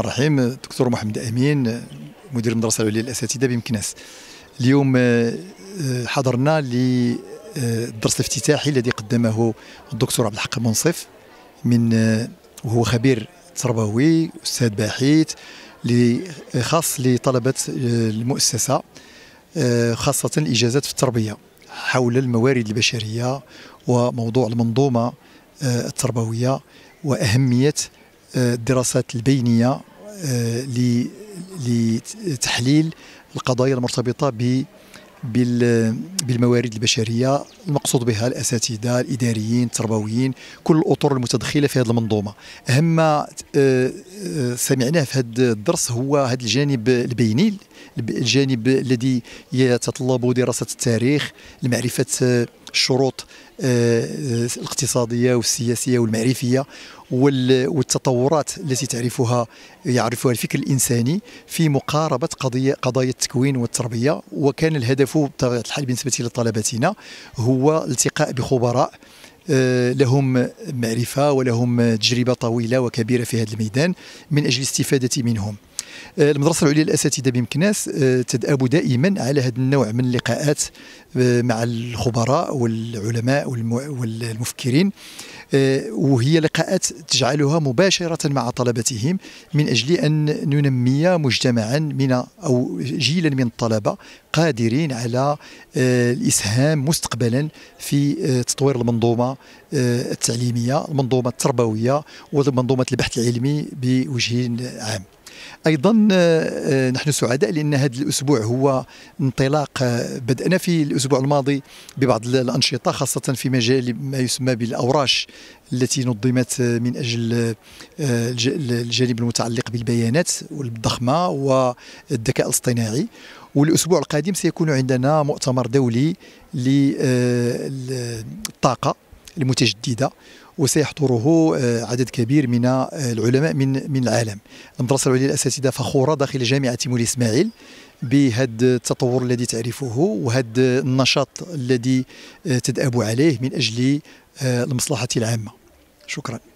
الرحمن الرحيم الدكتور محمد امين مدير المدرسه العليا للاساتذه بمكناس اليوم آه، آه، حضرنا للدرس آه، الافتتاحي الذي قدمه الدكتور عبد الحق منصف من وهو خبير تربوي استاذ باحث خاص لطلبه المؤسسه خاصه الاجازات في التربيه حول الموارد البشريه وموضوع المنظومه التربويه واهميه الدراسات البينيه آه، لتحليل القضايا المرتبطه ب بالموارد البشريه المقصود بها الاساتذه الاداريين التربويين كل الاطر المتدخله في هذه المنظومه اهم ما آه، آه، سمعناه في هذا الدرس هو هذا الجانب البيني الجانب الذي يتطلب دراسة التاريخ لمعرفة آه، الشروط آه، آه، الاقتصادية والسياسية والمعرفية والتطورات التي تعرفها يعرفها الفكر الإنساني في مقاربة قضية قضايا التكوين والتربية وكان الهدف بطبيعة الحال بالنسبة لطلبتنا هو الالتقاء بخبراء لهم معرفة ولهم تجربة طويلة وكبيرة في هذا الميدان من أجل الاستفادة منهم آه، المدرسه العليا للاساتذه بمكناس آه، تدأب دائما على هذا النوع من اللقاءات آه، مع الخبراء والعلماء والمفكرين وهي لقاءات تجعلها مباشره مع طلبتهم من اجل ان ننمي مجتمعا من او جيلا من الطلبه قادرين على الاسهام مستقبلا في تطوير المنظومه التعليميه، المنظومه التربويه ومنظومه البحث العلمي بوجه عام. ايضا آه، آه، نحن سعداء لان هذا الاسبوع هو انطلاق آه، بدانا في الاسبوع الماضي ببعض الانشطه خاصه في مجال ما يسمى بالاوراش التي نظمت من اجل الجانب المتعلق بالبيانات والضخمه والذكاء الاصطناعي والاسبوع القادم سيكون عندنا مؤتمر دولي للطاقه المتجدده وسيحضره آه، عدد كبير من آه، العلماء من من العالم المدرسه العليا للاساتذه فخوره داخل جامعه تيمول اسماعيل بهذا التطور الذي تعرفه وهذا النشاط الذي آه، تدأب عليه من اجل المصلحه العامه شكرا